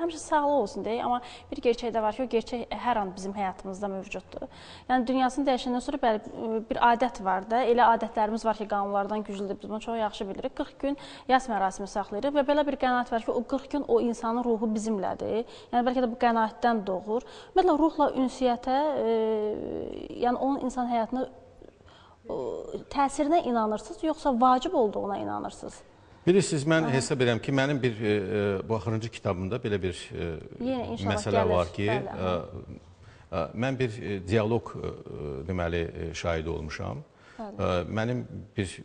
həmişə sağlı olsun deyək, amma bir gerçək də var ki, o gerçək hər an bizim həyatımızda mövcuddur. Yəni dünyasını dəyişəndən sonra bəli e, bir adət var da, elə adətlərimiz var ki, qanunlardan güclüdür. Biz bunu çox yaxşı bilirik. 40 gün yas mərasimi saxlayırıq və belə bir qənaət var ki, o 40 gün o insanın ruhu bizimlədir. Yəni bəlkə də bu qənaətdən doğur. Ümumiyyətlə ruhla ünsiyyətə, e, yəni onun insan həyatına təsirinə inanırsınız, yoxsa vacib olduğuna inanırsınız? Bilirsiniz, mən Aha. hesab edirəm ki, mənim bir e, e bu axırıncı kitabımda belə bir e, məsələ gəlir. var ki, bəli, e, e, mən bir e, dialoq e, deməli şahid olmuşam. Bəli. E, mənim bir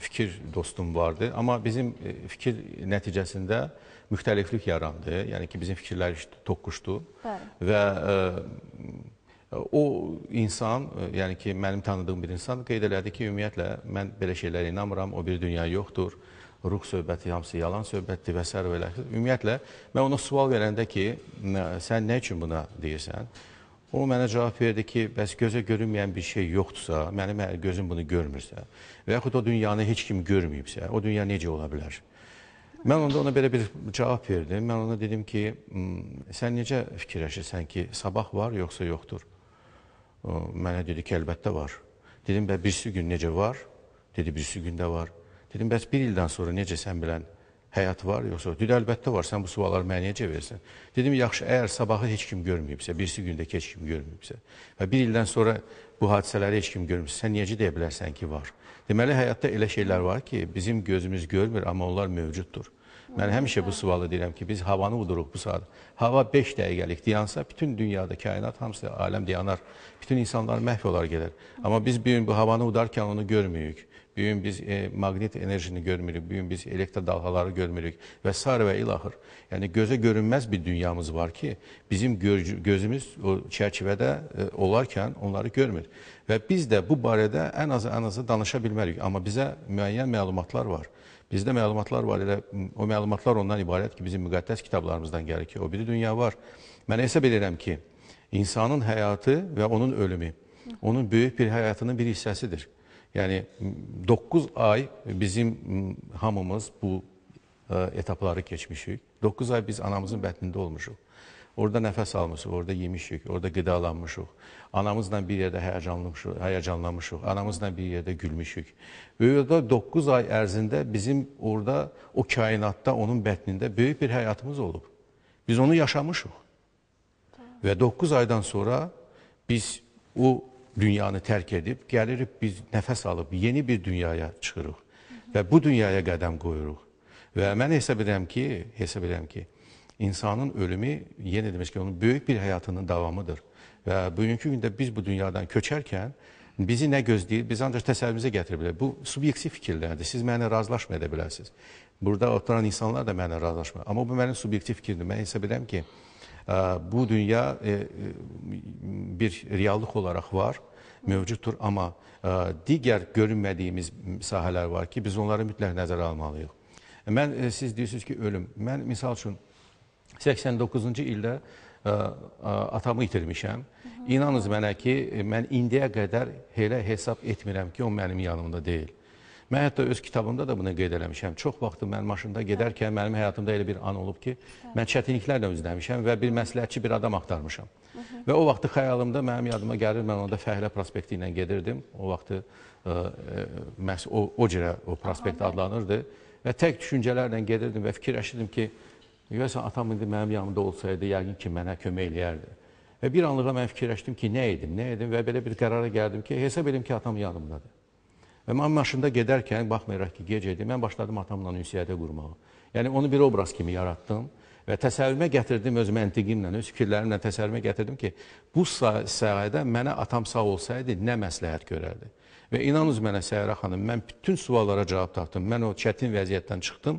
fikir dostum vardı, amma bizim fikir nəticəsində müxtəliflik yarandı. Yəni ki, bizim fikirlər toqquşdu. Bəli. Və e, O insan, yəni ki, mənim tanıdığım bir insan qeyd elədi ki, ümumiyyətlə mən belə şeylərə inanmıram, o bir dünya yoxdur ruh söhbəti hamısı yalan söhbətdir və s. və elə. Ümumiyyətlə, mən ona sual verəndə ki, sən nə üçün buna deyirsən? O mənə cavab verdi ki, bəs gözə görünməyən bir şey yoxdursa, mənim gözüm bunu görmürsə və yaxud o dünyanı heç kim görməyibsə, o dünya necə ola bilər? Mən onda ona belə bir cavab verdim. Mən ona dedim ki, hmm, sən necə fikirləşirsən ki, sabah var yoxsa yoxdur? O mənə dedi ki, əlbəttə var. Dedim, bə birisi gün necə var? Dedi, birisi gündə var. Dedim, bəs bir ildən sonra necə sən bilən həyat var, yoxsa? Dedi, əlbəttə var, sən bu sualları mənə necə versən? Dedim, yaxşı, əgər sabahı heç kim görməyibsə, birisi gündəki heç kim görməyibsə və bir ildən sonra bu hadisələri heç kim görmüsə, sən necə deyə bilərsən ki, var? Deməli, həyatda elə şeylər var ki, bizim gözümüz görmür, amma onlar mövcuddur. Mən həmişə bu sualı deyirəm ki, biz havanı uduruq bu saat. Hava 5 dəqiqəlik dayansa, bütün dünyada kainat hamısı aləm dayanar. Bütün insanlar məhv olar gedər. Amma biz bir gün bu havanı udarkən onu görmürük. Bir gün biz e, maqnit enerjini görmürük, bir gün biz elektr dalğaları görmürük və s. və ilaxır. Yəni gözə görünməz bir dünyamız var ki, bizim gözümüz o çərçivədə e, olarkən onları görmür. Və biz də bu barədə ən azı ən azı danışa bilmərik, amma bizə müəyyən məlumatlar var. Bizdə məlumatlar var, elə o məlumatlar ondan ibarət ki, bizim müqəddəs kitablarımızdan gəlir ki, o biri dünya var. Mən hesab edirəm ki, insanın həyatı və onun ölümü onun böyük bir həyatının bir hissəsidir. Yəni 9 ay bizim hamımız bu ə, e, etapları keçmişik. 9 ay biz anamızın bətnində olmuşuq. Orada nəfəs almışıq, orada yemişik, orada qidalanmışıq. Anamızla bir yerdə həyəcanlamışıq, həyəcanlamışıq. Anamızla bir yerdə gülmüşük. Və orada 9 ay ərzində bizim orada o kainatda, onun bətnində böyük bir həyatımız olub. Biz onu yaşamışıq. Və 9 aydan sonra biz o dünyanı tərk edib gəlirik, biz nəfəs alıb yeni bir dünyaya çıxırıq və bu dünyaya qədəm qoyuruq. Və mən hesab edirəm ki, hesab edirəm ki, insanın ölümü yine demiş ki onun büyük bir hayatının davamıdır. Ve bugünkü gündə biz bu dünyadan köçərkən bizi nə gözləyir? Biz ancaq təsəvvürümüzə gətirə bilərik. Bu subyektiv fikirlərdir. Siz mənə razılaşma edə bilərsiniz. Burada oturan insanlar da mənə razılaşmır. Amma bu mənim subyektiv fikrimdir. Mən hesab edirəm ki, e, bu dünya e, e, bir reallıq olaraq var, mövcuddur. Amma digər görünmədiyimiz sahələr var ki, biz onları mütləq nəzərə almalıyıq. Mən siz deyirsiniz ki, ölüm. Mən misal üçün 89-cu ildə ə, e, e, atamı itirmişəm. İnanız mənə ki, e, mən indiyə qədər elə hesab etmirəm ki, o mənim yanımda deyil. Mən hətta öz kitabımda da bunu qeyd eləmişəm. Çox vaxtı mən maşında gedərkən mənim həyatımda elə bir an olub ki, mən çətinliklərlə üzləmişəm və bir məsləhətçi bir adam axtarmışam. Və o vaxtı xəyalımda mənim yadıma gəlir, mən onda Fəhlə prospekti ilə gedirdim. O vaxtı ə, məhz o, o cürə o prospekt adlanırdı və tək düşüncələrlə gedirdim və fikirləşirdim ki, Görəsən atam indi mənim yanımda olsaydı, yəqin ki, mənə kömək eləyərdi. Və bir anlığa mən fikirləşdim ki, nə edim, nə edim və belə bir qərara gəldim ki, hesab edim ki, atam yanımdadır. Və mən maşında gedərkən, baxmayaraq ki, gec idi, mən başladım atamla ünsiyyətə qurmağa. Yəni, onu bir obraz kimi yaratdım və təsəvvümə gətirdim öz məntiqimlə, öz fikirlərimlə təsəvvümə gətirdim ki, bu sayədə mənə atam sağ olsaydı, nə məsləhət görərdi. Və inanınız mənə Səhrə xanım, mən bütün suallara cavab tapdım. Mən o çətin vəziyyətdən çıxdım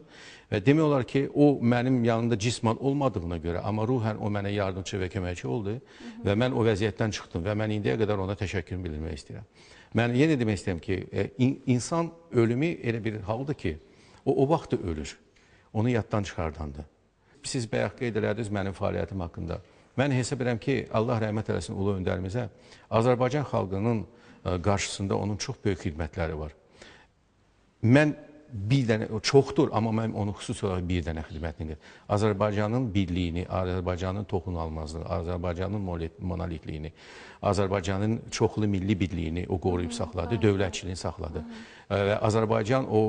və demək olar ki, o mənim yanında cisman olmadığına görə, amma ruhən o mənə yardımçı və köməkçi oldu Hı -hı. və mən o vəziyyətdən çıxdım və mən indiyə qədər ona təşəkkürümü bildirmək istəyirəm. Mən yenə demək istəyirəm ki, e, insan ölümü elə bir haldır ki, o o vaxt da ölür. Onu yaddan çıxardandır. Siz bayaq qeyd elədiniz mənim fəaliyyətim haqqında. Mən hesab edirəm ki, Allah rəhmət eləsin ulu öndərimizə, Azərbaycan xalqının e, qarşısında onun çox böyük xidmətləri var. Mən bir dənə, çoxdur, amma mən onu xüsusi olaraq bir dənə xidmətini, Azərbaycanın birliyini, Azərbaycanın toxunulmazlığını, Azərbaycanın monolitliyini, Azərbaycanın çoxlu milli birliyini o qoruyub saxladı, dövlətçiliyini saxladı. Hı -hı və Azərbaycan o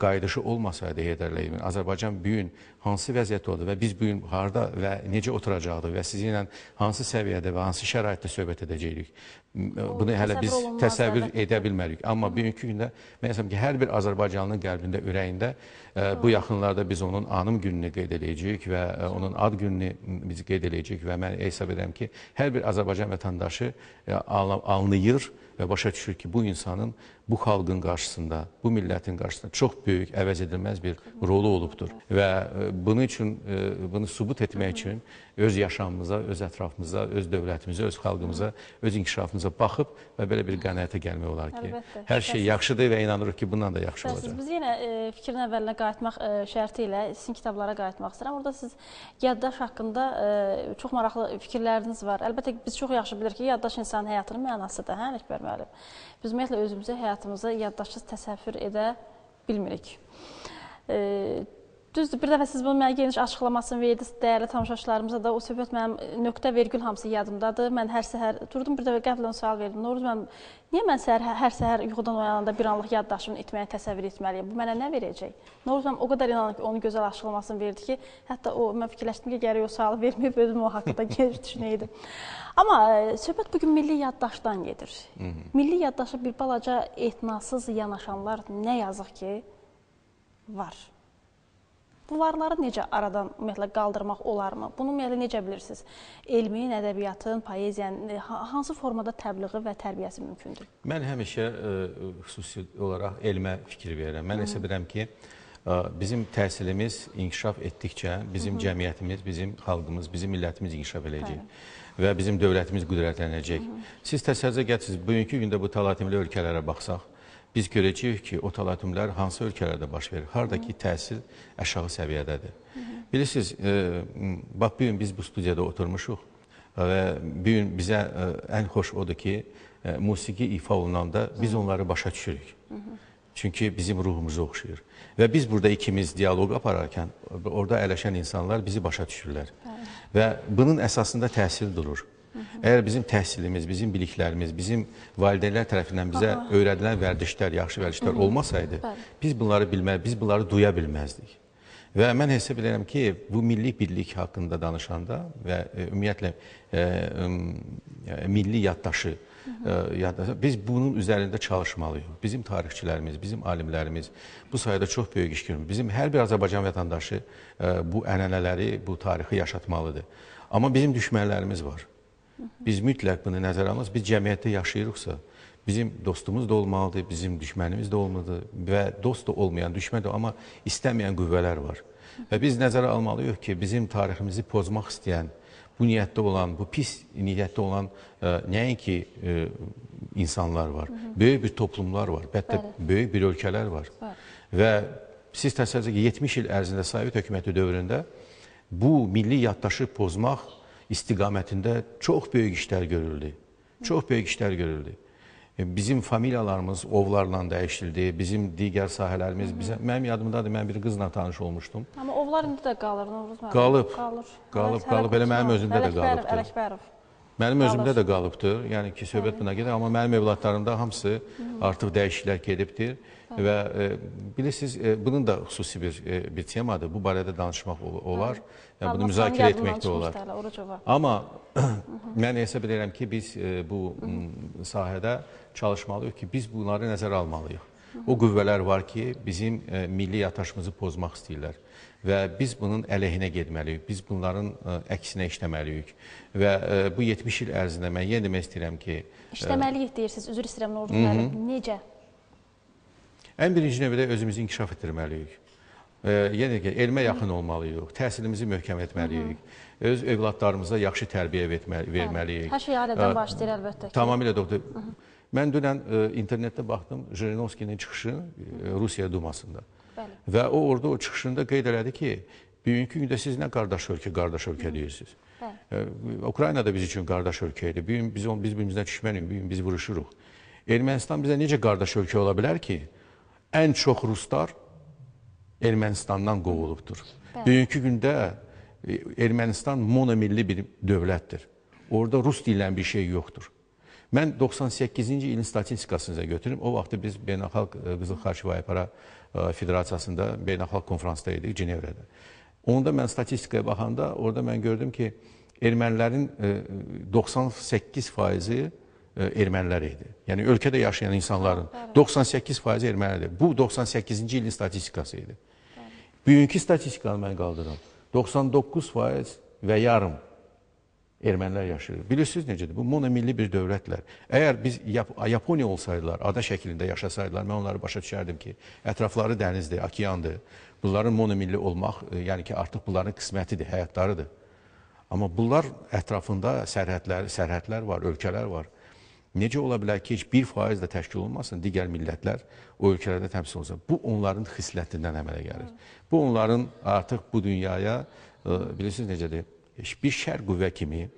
qayıdışı olmasaydı Heydər Əliyev, Azərbaycan bu gün hansı vəziyyətdə oldu və biz bu gün harda və necə oturacaqdıq və sizinlə hansı səviyyədə və hansı şəraitdə söhbət edəcəyik? E, bunu hələ biz təsəvvür edə bilmərik. Amma bugünkü gündə mən hesab ki, hər bir Azərbaycanlının qəlbində, ürəyində e, bu yaxınlarda biz onun anım gününü qeyd edəcəyik və e, onun ad gününü biz qeyd edəcəyik və mən hesab edirəm ki, hər bir Azərbaycan vətəndaşı anlayır və başa düşür ki, bu insanın bu xalqın qarşısında, bu millətin qarşısında çox böyük, əvəz edilməz bir rolu olubdur. Və e, bunu üçün, e, bunu sübut etmək üçün öz yaşamımıza, öz ətrafımıza, öz dövlətimizə, öz xalqımıza, öz inkişafımıza baxıb və belə bir qənaətə gəlmək olar ki, Əlbəttə, hər şey yaxşıdır və inanırıq ki, bundan da yaxşı olacaq. Biz yenə e, fikrin əvvəlinə qayıtmaq şərti ilə sizin kitablara qayıtmaq istəyirəm. Orada siz yaddaş haqqında çox maraqlı fikirləriniz var. Əlbəttə biz çox yaxşı bilirik ki, yaddaş insanın həyatının mənasıdır, hə, Ələkbər deməli. Biz ümumiyyətlə özümüzü həyatımızı yaddaşsız təsəvvür edə bilmirik. E, Düzdür, bir dəfə siz bunun mənə geniş açıqlamasını verdiniz, dəyərli tamaşaçılarımıza da o söhbət mənim nöqtə vergül hamısı yadımdadır. Mən hər səhər durdum, bir dəfə qəflən sual verdim. Noruz mənim, niyə mən səhər, hə, hər səhər yuxudan oyananda bir anlıq yaddaşımın etməyə təsəvvür etməliyəm? Bu mənə nə verəcək? Noruz mənim o qədər inanır ki, onun gözəl açıqlamasını verdi ki, hətta o, mən fikirləşdim ki, gərək o sualı verməyib, özüm o haqqında geniş düşünəydim. Amma e, söhbət bugün milli yaddaşdan gedir. Hı -hı. Milli yaddaşa bir balaca etinasız yanaşanlar nə yazıq ki, var. Bunları necə aradan ümumiyyətlə qaldırmaq olarmı? Bunu ümumiyyətlə necə bilirsiniz? Elmin, ədəbiyyatın, poeziyanın hansı formada təbliği və tərbiyəsi mümkündür? Mən həmişə ə, e, xüsusi olaraq elmə fikir verirəm. Mən hesab edirəm ki, ə, e, bizim təhsilimiz inkişaf etdikcə bizim Hı -hı. cəmiyyətimiz, bizim xalqımız, bizim millətimiz inkişaf eləyəcək. Bəli və bizim dövlətimiz qüdrətlənəcək. Siz təsəvvür edirsiniz, bugünkü gündə bu talatimli ölkələrə baxsaq, biz görəcəyik ki, o təlatümlər hansı ölkələrdə baş verir, haradakı təsir aşağı səviyyədədir. Bilirsiniz, e, bax, bugün biz bu studiyada oturmuşuq və bugün bizə e, ən xoş odur ki, e, musiqi ifa olunanda biz onları başa düşürük. Hı -hı. Çünki bizim ruhumuza oxşayır. Və biz burada ikimiz dialoq apararkən, orada ələşən insanlar bizi başa düşürlər. Bəli. Və bunun əsasında təsir durur. Əgər bizim təhsilimiz, bizim biliklərimiz, bizim valideynlər tərəfindən bizə Aha. öyrədilən vərdişlər, yaxşı vərdişlər Hı -hı. olmasaydı, Bəli. biz bunları bilməz, biz bunları duya bilməzdik. Və mən hesab edirəm ki, bu milli birlik haqqında danışanda və e, ümumiyyətlə ə, e, ə, e, milli yaddaşı yaddaşı biz bunun üzərində çalışmalıyıq. Bizim tarixçilərimiz, bizim alimlərimiz bu sayədə çox böyük iş görür. Bizim hər bir Azərbaycan vətəndaşı ə, bu ənənələri, bu tarixi yaşatmalıdır. Amma bizim düşmənlərimiz var. Biz mütləq bunu nəzərə almalıyıq. Biz cəmiyyətdə yaşayırıqsa, bizim dostumuz da olmalıdır, bizim düşmənimiz də olmalıdır və dost da olmayan düşmən də, amma istəməyən qüvvələr var. Və biz nəzərə almalıyıq ki, bizim tariximizi pozmaq istəyən, bu niyyətdə olan, bu pis niyyətdə olan ə, e, nəinki ə, e, insanlar var. Hı -hı. Böyük bir toplumlar var, bəlkə böyük bir ölkələr var. Bəli. Və siz təsəvvür edin ki, 70 il ərzində Sovet hökuməti dövründə bu milli yaddaşı pozmaq istiqamətində çox böyük işlər görüldü. Çox böyük işlər görüldü. E, bizim familiyalarımız ovlarla dəyişildi, bizim digər sahələrimiz, bizə, mənim yadımdadır, mən bir qızla tanış olmuşdum. Amma ovlar indi də qalır, Novruz mənim. Qalıb, qalır. qalıb, hələk, qalıb, elə mənim özümdə də qalıbdır. Ələkbərov. Mənim özümdə də qalıbdır, yəni ki, söhbət buna gedir, amma mənim evladlarımda hamısı artıq dəyişiklər gedibdir. Və e, bilirsiniz, e, bunun da xüsusi bir e, bir temadır. Bu barədə danışmaq olar, yəni bunu müzakirə etmək də olar. Amma mən hesab edirəm ki, biz bu sahədə çalışmalıyıq ki, biz bunları nəzərə almalıyıq. O qüvvələr var ki, bizim milli yataşımızı pozmaq istəyirlər və biz bunun əleyhinə getməliyik. Biz bunların ə, əksinə işləməliyik. Və ə, bu 70 il ərzində mən yenə demək istəyirəm ki, işləməliyik deyirsiniz. Üzr istəyirəm Nurullah müəllim. Necə? Ən birinci növbədə özümüzü inkişaf etdirməliyik. E, yenə ki, elmə yaxın olmalıyıq, təhsilimizi möhkəm etməliyik, öz övladlarımıza yaxşı tərbiyə verməli, hə, verməliyik. Hər şey ailədən e, başlayır əlbəttə ki. Tamamilə doktor. Hı -hı. Mən dünən e, internetdə baxdım Jirinovskinin çıxışı e, Rusiya Dumasında. Bəli. Və o orada o çıxışında qeyd elədi ki, bugünkü gündə siz nə qardaş ölkə, qardaş ölkə deyirsiniz. Bəli. E, Ukrayna da biz üçün qardaş ölkə idi. Bu gün biz biz bir-birimizdən düşməniyik, bu gün biz vuruşuruq. Ermənistan bizə necə qardaş ölkə ola bilər ki? Hı ən çox ruslar Ermənistandan qovulubdur. Bəli. Bugünkü gündə e, Ermənistan monomilli bir dövlətdir. Orada rus deyilən bir şey yoxdur. Mən 98-ci ilin statistikasını götürüm. O vaxtı biz Beynəlxalq e, Qızıl Xarşiv Aypara e, Federasiyasında beynəlxalq konfransda idik, Cinevrədə. Onda mən statistikaya baxanda orada mən gördüm ki, ermənilərin 98 faizi E, ermənilər idi. Yəni ölkədə yaşayan insanların 98% ermənidir. Bu 98-ci ilin statistikası idi. Bugünkü statistikanı mən qaldırıram. 99% və yarım ermənilər yaşayır. Bilirsiniz necədir? Bu monomilli bir dövlətlər. Əgər biz Yap Yaponiya olsaydılar, ada şəklində yaşasaydılar, mən onları başa düşərdim ki, ətrafları dənizdir, okeandır. Bunların monomilli olmaq, e, yəni ki, artıq bunların qismətidir, həyatlarıdır. Amma bunlar ətrafında sərhədlər, sərhədlər var, ölkələr var. Necə ola bilər ki, heç 1% də təşkil olmasın digər millətlər o ölkələrdə təmsil olunsa? Bu onların xislətindən əmələ gəlir. Bu onların artıq bu dünyaya e, bilirsiniz necədir? Bir şər qüvvə kimi e,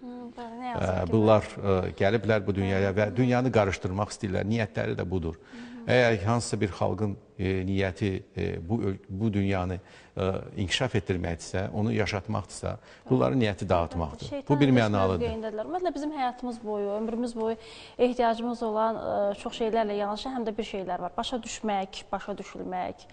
bunlar e, gəliblər bu dünyaya və dünyanı qarışdırmaq istəyirlər. Niyyətləri də budur. Hı -hı. Əgər hansısa bir xalqın e, niyyəti e, bu bu dünyanı e, inkişaf etdirməkdirsə, onu yaşatmaqdırsa, bunların niyyəti dağıtmaqdır. Şeytan bu bir mənalıdır. Ümumiyyətlə bizim həyatımız boyu, ömrümüz boyu ehtiyacımız olan e, çox şeylərlə yanaşı həm də bir şeylər var. Başa düşmək, başa düşülmək,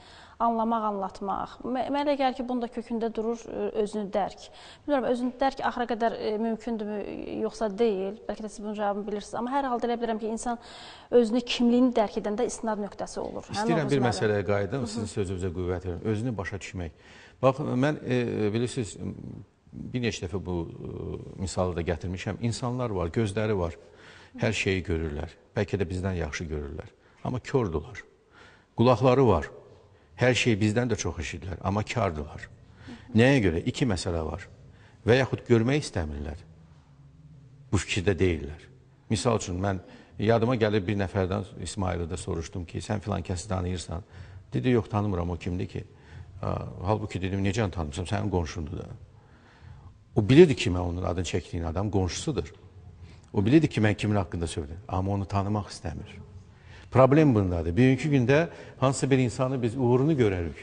anlamaq, anlatmaq. Mənə elə gəlir ki, bunun da kökündə durur özünü dərk. Bilmirəm, özünü dərk axıra qədər e, mümkündürmü, yoxsa deyil? Bəlkə də siz bunun cavabını bilirsiniz, amma hər halda elə bilirəm ki, insan özünü kimliyini dərk edəndə istinad nöqtəsi olur. Hə, İstəyirəm bir məsələyə qayıdım, sizin sözünüzə qüvvət verim. Özünü başa düşmək. Bax, mən e, bilirsiniz, bir neçə dəfə bu e, misalı da gətirmişəm. İnsanlar var, gözləri var. Hər şeyi görürlər. Bəlkə də bizdən yaxşı görürlər. Amma kördülər. Qulaqları var. Her şeyi bizden de çok eşitler ama kardılar. Neye göre? İki mesele var. Və yaxud görmək istəmirlər. Bu fikirdə deyirlər. Misal üçün, mən yadıma gəlib bir nəfərdən İsmaildə soruşdum ki, sən filan kəsi tanıyırsan. Dedi, yox, tanımıram, o kimdir ki? Halbuki dedim, necən tanımsam, sənin qonşundur da. O bilirdi ki, mən onun adını çəkdiyin adam qonşusudur. O bilirdi ki, mən kimin haqqında söyləyəm. Amma onu tanımaq istəmir. Problem bundadır. Bugünkü gündə hansı bir insanı biz uğurunu görərik.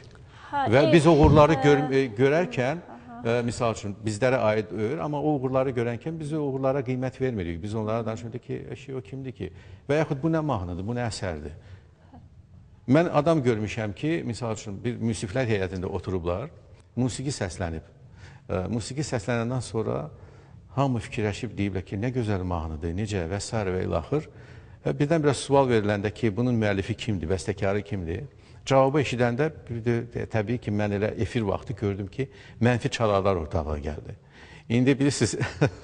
Ha, Və ey, biz uğurları hə. gör, e, görərkən Ə, e, misal üçün bizlərə aid öyür, amma o uğurları görənkən biz o uğurlara qiymət vermirik. Biz onlara danışmırıq ki, şey o kimdir ki? Və yaxud bu nə mahnıdır, bu nə əsərdir? Mən adam görmüşəm ki, misal üçün bir müsiflər heyətində oturublar, musiqi səslənib. Ə, e, musiqi səslənəndən sonra hamı fikirləşib deyiblər ki, nə gözəl mahnıdır, necə və s. və ilaxır. Və birdən-birə sual veriləndə ki, bunun müəllifi kimdir, bəstəkarı kimdir? Cavabı eşidəndə təbii ki, mən elə efir vaxtı gördüm ki, mənfi çararlar ortalığa gəldi. İndi bilirsiniz,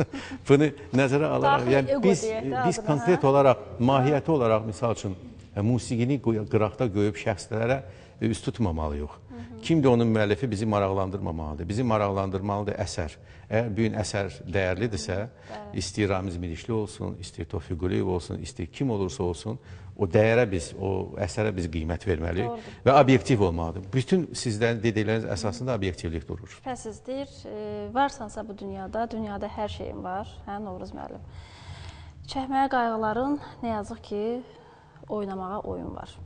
bunu nəzərə alaraq, yəni biz, biz hə? konkret olaraq, mahiyyəti olaraq, misal üçün, e, musiqini qıraqda qoyub şəxslərə e, üst tutmamalıyıq. Kimdir onun müəllifi bizi maraqlandırmamalıdır. Bizi maraqlandırmalıdır əsər. Əgər bu gün əsər dəyərlidirsə, istəyir Ramiz Mirişli olsun, istəyir Tofiq Quliyev olsun, istəyir kim olursa olsun, o dəyərə biz, o əsərə biz qiymət verməliyik Doğrudur. və obyektiv olmalıdır. Bütün sizdən dedikləriniz əsasında obyektivlik durur. Şübhəsiz deyir, e, varsansa bu dünyada, dünyada hər şeyin var, hə Novruz müəllim. Çəkməyə qayğıların nə yazıq ki, oynamağa oyun var.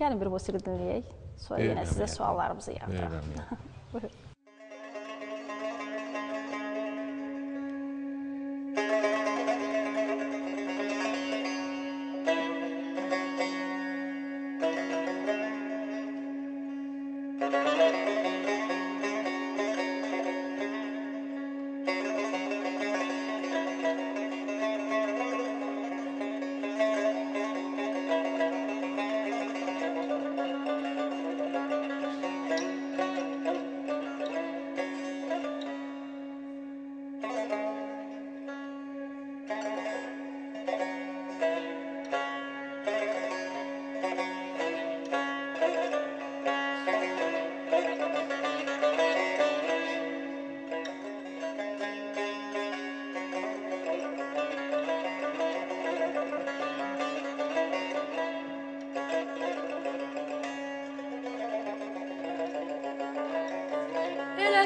Gəlin bir musiqi dinləyək. So Szóval én ezt, ezt vallám, az ilyen.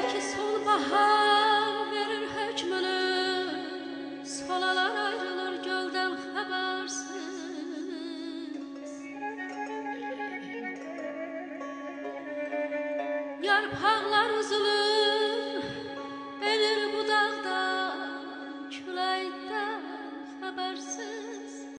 belki solbahar